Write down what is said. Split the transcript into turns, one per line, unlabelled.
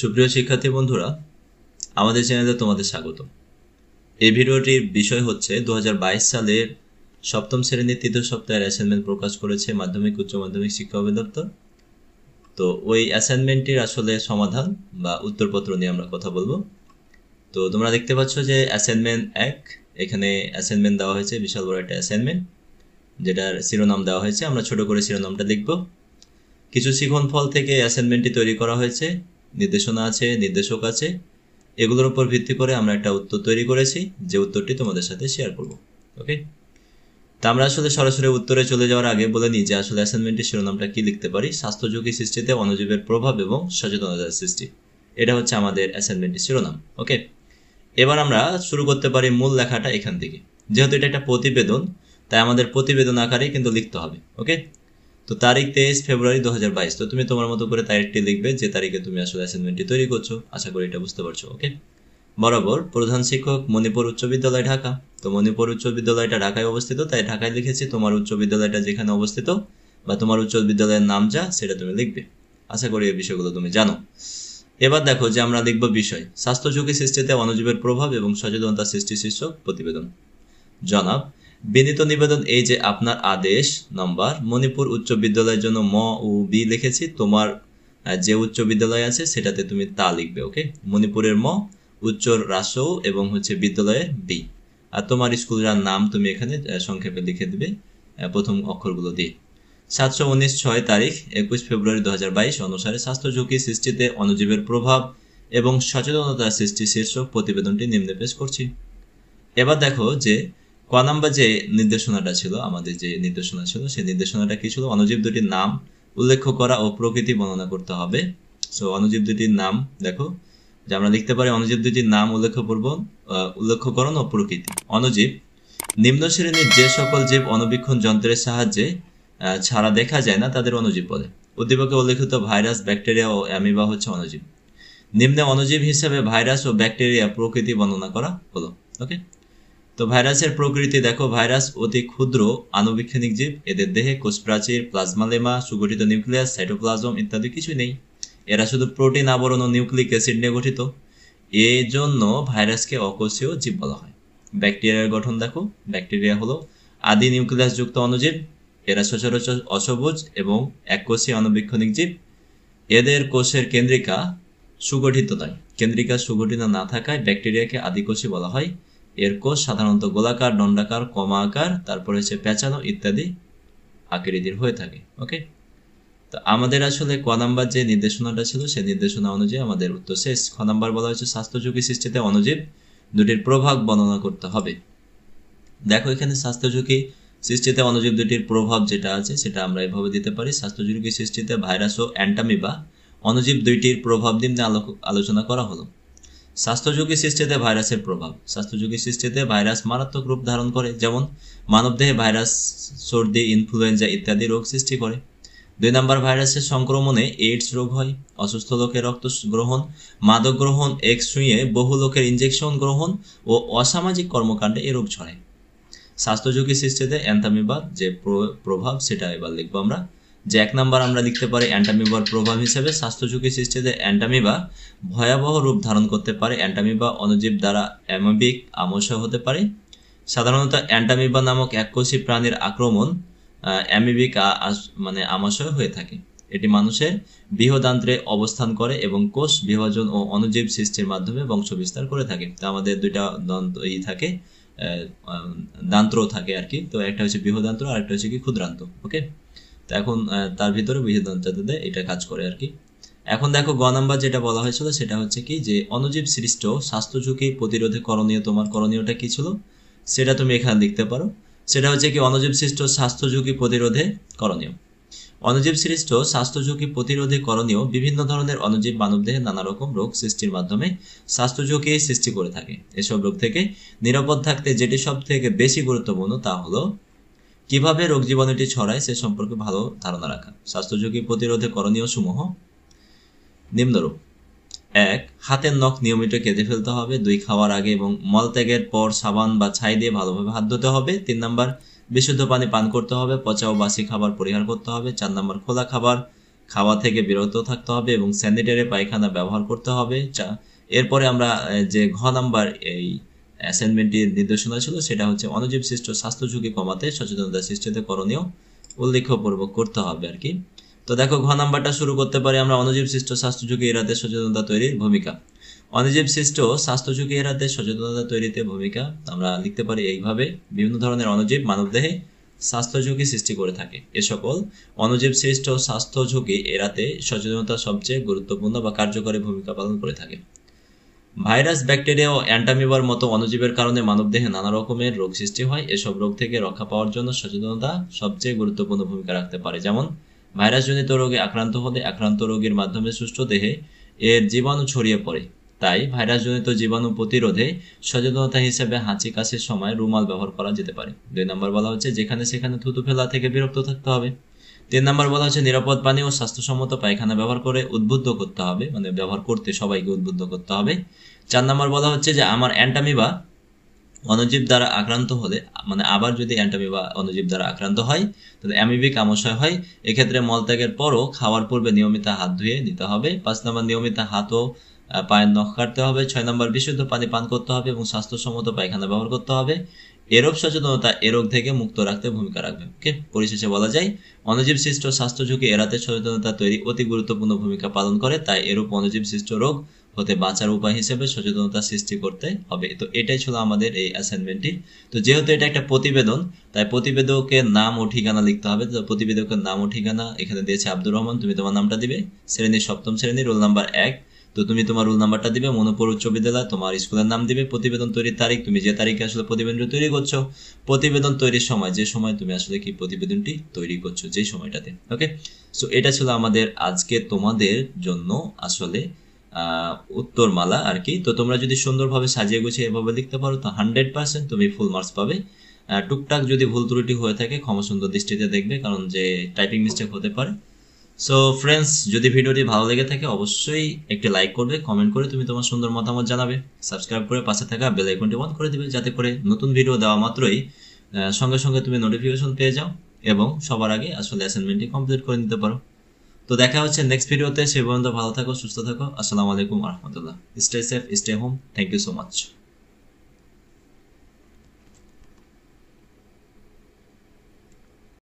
সুপ্রিয় শিক্ষার্থী বন্ধুরা আমাদের চ্যানেলে তোমাদের স্বাগত এই ভিডিওটির বিষয় হচ্ছে দু সালের সপ্তম শ্রেণীর তৃতীয় সপ্তাহের অ্যাসাইনমেন্ট প্রকাশ করেছে মাধ্যমিক উচ্চ মাধ্যমিক শিক্ষা অধিদপ্তর তো ওই অ্যাসাইনমেন্টটির আসলে সমাধান বা উত্তরপত্র নিয়ে আমরা কথা বলবো তো তোমরা দেখতে পাচ্ছ যে অ্যাসাইনমেন্ট এক এখানে অ্যাসাইনমেন্ট দেওয়া হয়েছে বিশাল বড় একটা অ্যাসাইনমেন্ট যেটার শিরোনাম দেওয়া হয়েছে আমরা ছোট করে শিরোনামটা লিখব কিছু শিখন ফল থেকে অ্যাসাইনমেন্টটি তৈরি করা হয়েছে নির্দেশনা আছে নির্দেশক আছে এগুলোর উপর ভিত্তি করে আমরা একটা উত্তর তৈরি করেছি যে উত্তরটি তোমাদের সাথে শেয়ার করব ওকে তা আমরা আসলে সরাসরি উত্তরে চলে যাওয়ার আগে বলে নিই যে আসলে অ্যাসাইনমেন্টের শিরোনামটা কি লিখতে পারি স্বাস্থ্য ঝুঁকি সৃষ্টিতে অণুজীবের প্রভাব এবং সচেতনতার সৃষ্টি এটা হচ্ছে আমাদের অ্যাসাইনমেন্টের শিরোনাম ওকে এবার আমরা শুরু করতে পারি মূল লেখাটা এখান থেকে যেহেতু এটা একটা প্রতিবেদন তাই আমাদের প্রতিবেদন আকারে কিন্তু লিখতে হবে ওকে তো তারিখ তেইশ ফেব্রুয়ারি দু তো তুমি তোমার মতো করে তারিখটি লিখবে যে তারিখে তুমি আসলে অ্যাসাইনমেন্টটি তৈরি করছো আশা করি এটা বুঝতে পারছো ওকে বরাবর প্রধান শিক্ষক মণিপুর উচ্চ বিদ্যালয় ঢাকা তো মণিপুর উচ্চ বিদ্যালয়টা ঢাকায় অবস্থিত তাই ঢাকায় লিখেছি তোমার উচ্চ বিদ্যালয়টা যেখানে অবস্থিত বা তোমার উচ্চ বিদ্যালয়ের নাম যা সেটা তুমি লিখবে আশা করি এই বিষয়গুলো তুমি জানো এবার দেখো যে আমরা লিখব বিষয় স্বাস্থ্য ঝুঁকি সৃষ্টিতে অনুজীবের প্রভাব এবং সচেতনতা সৃষ্টি শীর্ষক প্রতিবেদন জনাব বিনীত নিবেদন এই যে আপনার আদেশ নম্বর মণিপুর উচ্চ বিদ্যালয়ের জন্য ম ও বি লিখেছি তোমার যে উচ্চ বিদ্যালয় আছে সেটাতে তুমি তা লিখবে ওকে মণিপুরের ম উচ্চ রাসৌ এবং হচ্ছে বিদ্যালয়ের বি আর তোমার স্কুলের নাম তুমি এখানে সংক্ষেপে লিখে দেবে প্রথম অক্ষরগুলো দিয়ে সাতশো উনিশ ছয় তারিখ একুশ ফেব্রুয়ারি দু অনুসারে স্বাস্থ্য ঝুঁকি সৃষ্টিতে অণুজীবের প্রভাব এবং সচেতনতা সৃষ্টি শীর্ষক প্রতিবেদনটি নিম্নে পেশ করছি এবার দেখো যে ক নাম্বার যে নির্দেশনাটা ছিল আমাদের যে নির্দেশনা ছিল সেই নির্দেশনাটা কি ছিল অনুজীব দুটির নাম উল্লেখ করা ও প্রকৃতি বর্ণনা করতে হবে সো অনুজীব দুটির নাম দেখো যে আমরা লিখতে পারি অনুজীব দুটির নাম করব উল্লেখকরণ ও প্রকৃতি অনুজীব নিম্ন শ্রেণীর যে সকল জীব অনুবীক্ষণ যন্ত্রের সাহায্যে ছাড়া দেখা যায় না তাদের অনুজীব বলে উদ্দীপকে উল্লেখিত ভাইরাস ব্যাকটেরিয়া ও অ্যামিবা হচ্ছে অনুজীব নিম্নে অনুজীব হিসেবে ভাইরাস ও ব্যাকটেরিয়া প্রকৃতি বর্ণনা করা হলো ওকে তো ভাইরাসের প্রকৃতি দেখো ভাইরাস অতি ক্ষুদ্র আনুবীক্ষণিক জীব এদের দেহে কোষপ্রাচীর প্লাজমালেমা সুগঠিত নিউক্লিয়াস সাইটোপ্লাজম ইত্যাদি কিছুই নেই এরা শুধু প্রোটিন আবরণ ও নিউক্লিক অ্যাসিড নিয়ে গঠিত এই জন্য ভাইরাসকে অকোষীয় জীব বলা হয় ব্যাকটেরিয়ার গঠন দেখো ব্যাকটেরিয়া হলো আদি নিউক্লিয়াসযুক্ত অণুজীব এরা সচরাচর অসবুজ এবং এককোষীয় অণুবীক্ষণিক জীব এদের কোষের কেন্দ্রিকা সুগঠিত নয় কেন্দ্রিকা সুগঠিত না থাকায় ব্যাকটেরিয়াকে আদিকোষী বলা হয় এর কোষ সাধারণত গোলাকার দণ্ডাকার কমা আকার তারপরে হচ্ছে পেঁচানো ইত্যাদি আকৃতির হয়ে থাকে ওকে তো আমাদের আসলে ক নাম্বার যে নির্দেশনাটা ছিল সেই নির্দেশনা অনুযায়ী আমাদের উত্তর শেষ খ নাম্বার বলা হয়েছে স্বাস্থ্য ঝুঁকি সৃষ্টিতে অনুজীব দুটির প্রভাব বর্ণনা করতে হবে দেখো এখানে স্বাস্থ্য ঝুঁকি সৃষ্টিতে অনুজীব দুটির প্রভাব যেটা আছে সেটা আমরা এভাবে দিতে পারি স্বাস্থ্য ঝুঁকি সৃষ্টিতে ভাইরাস ও অ্যান্টামিবা অনুজীব দুইটির প্রভাব নিম্নে আলোচনা করা হলো স্বাস্থ্যযোগী সৃষ্টিতে ভাইরাসের প্রভাব স্বাস্থ্যযোগী সৃষ্টিতে ভাইরাস মারাত্মক রূপ ধারণ করে যেমন মানবদেহে ভাইরাস সর্দি ইনফ্লুয়েঞ্জা ইত্যাদি রোগ সৃষ্টি করে দুই নম্বর ভাইরাসের সংক্রমণে এইডস রোগ হয় অসুস্থ লোকের রক্ত গ্রহণ মাদক গ্রহণ এক শুয়ে বহু লোকের ইঞ্জেকশন গ্রহণ ও অসামাজিক কর্মকাণ্ডে এ রোগ ছড়ায় স্বাস্থ্যযোগী সৃষ্টিতে অ্যান্থামিবাদ যে প্রভাব সেটা এবার লিখবো আমরা যে এক নম্বর আমরা লিখতে পারি অ্যান্টামিবার প্রভাব হিসেবে স্বাস্থ্য ঝুঁকি সৃষ্টিতে অ্যান্টামিবা ভয়াবহ রূপ ধারণ করতে পারে অ্যান্টামিবা অনুজীব দ্বারা অ্যামোবিক আমাশয় হতে পারে সাধারণত অ্যান্টামিবা নামক এককোষী প্রাণীর আক্রমণ অ্যামিবিক মানে আমাশয় হয়ে থাকে এটি মানুষের বৃহদান্ত্রে অবস্থান করে এবং কোষ বিভাজন ও অনুজীব সৃষ্টির মাধ্যমে বংশ বিস্তার করে থাকে তো আমাদের দুইটা দন্ত ই থাকে দান্ত্র থাকে আর কি তো একটা হচ্ছে বৃহদান্ত্র আর একটা হচ্ছে কি ক্ষুদ্রান্ত ওকে এখন তার ভিতরে বিভেদনতাতে এটা কাজ করে আর কি এখন দেখো গ নাম্বার যেটা বলা হয়েছিল সেটা হচ্ছে কি যে অনুজীব সৃষ্ট স্বাস্থ্য ঝুঁকি প্রতিরোধে করণীয় তোমার করণীয়টা কি ছিল সেটা তুমি এখানে লিখতে পারো সেটা হচ্ছে কি অনুজীব সৃষ্ট স্বাস্থ্য ঝুঁকি প্রতিরোধে করণীয় অনুজীব সৃষ্ট স্বাস্থ্য ঝুঁকি প্রতিরোধে করণীয় বিভিন্ন ধরনের মানব দেহে নানা রকম রোগ সৃষ্টির মাধ্যমে স্বাস্থ্য ঝুঁকি সৃষ্টি করে থাকে এসব রোগ থেকে নিরাপদ থাকতে যেটি সব থেকে বেশি গুরুত্বপূর্ণ তা হলো কিভাবে রোগ জীবাণুটি ছড়ায় সে সম্পর্কে ভালো ধারণা রাখা স্বাস্থ্য ঝুঁকি প্রতিরোধে করণীয় সমূহ নিম্নরূপ এক হাতের নখ নিয়মিত কেঁদে ফেলতে হবে দুই খাওয়ার আগে এবং মলত্যাগের পর সাবান বা ছাই দিয়ে ভালোভাবে হাত ধুতে হবে তিন নম্বর বিশুদ্ধ পানি পান করতে হবে পচা ও বাসি খাবার পরিহার করতে হবে চার নম্বর খোলা খাবার খাওয়া থেকে বিরত থাকতে হবে এবং স্যানিটারি পায়খানা ব্যবহার করতে হবে চা এরপরে আমরা যে ঘ নাম্বার এই অ্যাসাইনমেন্টটির নির্দেশনা ছিল সেটা হচ্ছে অণুজীব সৃষ্ট স্বাস্থ্য ঝুঁকি কমাতে সচেতনতা সৃষ্টিতে করণীয় উল্লেখপূর্বক করতে হবে আর কি তো দেখো ঘ নাম্বারটা শুরু করতে পারি আমরা অণুজীব সৃষ্ট স্বাস্থ্য ঝুঁকি এড়াতে সচেতনতা তৈরির ভূমিকা অণুজীব সৃষ্ট স্বাস্থ্য ঝুঁকি এড়াতে সচেতনতা তৈরিতে ভূমিকা আমরা লিখতে পারি এইভাবে বিভিন্ন ধরনের অণুজীব দেহে স্বাস্থ্য ঝুঁকি সৃষ্টি করে থাকে এ সকল অণুজীব সৃষ্ট স্বাস্থ্য ঝুঁকি এড়াতে সচেতনতা সবচেয়ে গুরুত্বপূর্ণ বা কার্যকরী ভূমিকা পালন করে থাকে ভাইরাস ব্যাকটেরিয়া ও অ্যান্টামিবার মতো অণুজীবের কারণে মানবদেহে নানা রকমের রোগ সৃষ্টি হয় এসব রোগ থেকে রক্ষা পাওয়ার জন্য সচেতনতা সবচেয়ে গুরুত্বপূর্ণ ভূমিকা রাখতে পারে যেমন ভাইরাসজনিত রোগে আক্রান্ত হলে আক্রান্ত রোগীর মাধ্যমে সুস্থ দেহে এর জীবাণু ছড়িয়ে পড়ে তাই ভাইরাসজনিত জীবাণু প্রতিরোধে সচেতনতা হিসেবে হাঁচি কাশের সময় রুমাল ব্যবহার করা যেতে পারে দুই নম্বর বলা হচ্ছে যেখানে সেখানে থুতু ফেলা থেকে বিরক্ত থাকতে হবে তিন নম্বর বলা হচ্ছে নিরাপদ পানি ও স্বাস্থ্যসম্মত পায়খানা ব্যবহার করে উদ্বুদ্ধ করতে হবে মানে ব্যবহার করতে সবাইকে উদ্বুদ্ধ করতে হবে চার নম্বর বলা হচ্ছে যে আমার অ্যান্টামিবা অনুজীব দ্বারা আক্রান্ত হলে মানে আবার যদি অ্যান্টামিবা অনুজীব দ্বারা আক্রান্ত হয় তাহলে অ্যামিবিক কামশয় হয় এক্ষেত্রে মলত্যাগের পরও খাওয়ার পূর্বে নিয়মিত হাত ধুয়ে নিতে হবে পাঁচ নম্বর নিয়মিত হাতও পায়ের নখ কাটতে হবে ছয় নম্বর বিশুদ্ধ পানি পান করতে হবে এবং স্বাস্থ্যসম্মত পায়খানা ব্যবহার করতে হবে এরোগ সচেতনতা এ রোগ থেকে মুক্ত রাখতে ভূমিকা রাখবে ওকে পরিশেষে বলা যায় অণুজীব সৃষ্ট স্বাস্থ্য ঝুঁকি এড়াতে সচেতনতা তৈরি অতি গুরুত্বপূর্ণ ভূমিকা পালন করে তাই এরূপ অণুজীব সৃষ্ট রোগ হতে বাঁচার উপায় হিসেবে সচেতনতা সৃষ্টি করতে হবে তো এটাই ছিল আমাদের এই অ্যাসাইনমেন্টটি তো যেহেতু এটা একটা প্রতিবেদন তাই প্রতিবেদকের নাম ও ঠিকানা লিখতে হবে তো প্রতিবেদকের নাম ও ঠিকানা এখানে দিয়েছে আব্দুর রহমান তুমি তোমার নামটা দিবে শ্রেণীর সপ্তম শ্রেণী রোল নাম্বার এক তো তুমি তোমার রোল নাম্বারটা দিবে মনোপুর উচ্চ বিদ্যালয় তোমার স্কুলের নাম দিবে প্রতিবেদন তৈরির তারিখ তুমি যে তারিখে আসলে প্রতিবেদনটি তৈরি করছো প্রতিবেদন তৈরির সময় যে সময় তুমি আসলে কি প্রতিবেদনটি তৈরি করছো যে সময়টাতে ওকে সো এটা ছিল আমাদের আজকে তোমাদের জন্য আসলে উত্তরমালা আর কি তো তোমরা যদি সুন্দরভাবে সাজিয়ে গুছিয়ে এভাবে লিখতে পারো তো হান্ড্রেড পার্সেন্ট তুমি ফুল মার্কস পাবে টুকটাক যদি ভুল ত্রুটি হয়ে থাকে ক্ষমা সুন্দর দৃষ্টিতে দেখবে কারণ যে টাইপিং মিস্টেক হতে পারে সো ফ্রেন্ডস যদি ভিডিওটি ভালো লেগে থাকে অবশ্যই একটি লাইক করবে কমেন্ট করে তুমি তোমার সুন্দর মতামত জানাবে সাবস্ক্রাইব করে পাশে থাকা বেল আইকনটি বন্ধ করে দিবে যাতে করে নতুন ভিডিও দেওয়া মাত্রই সঙ্গে সঙ্গে তুমি নোটিফিকেশন পেয়ে যাও এবং সবার আগে আসলে অ্যাসাইনমেন্টটি কমপ্লিট করে নিতে পারো তো দেখা হচ্ছে নেক্সট ভিডিওতে সে পর্যন্ত ভালো থাকো সুস্থ থাকো আসসালামু আলাইকুম রহমতুল্লাহ stay safe stay home thank you so much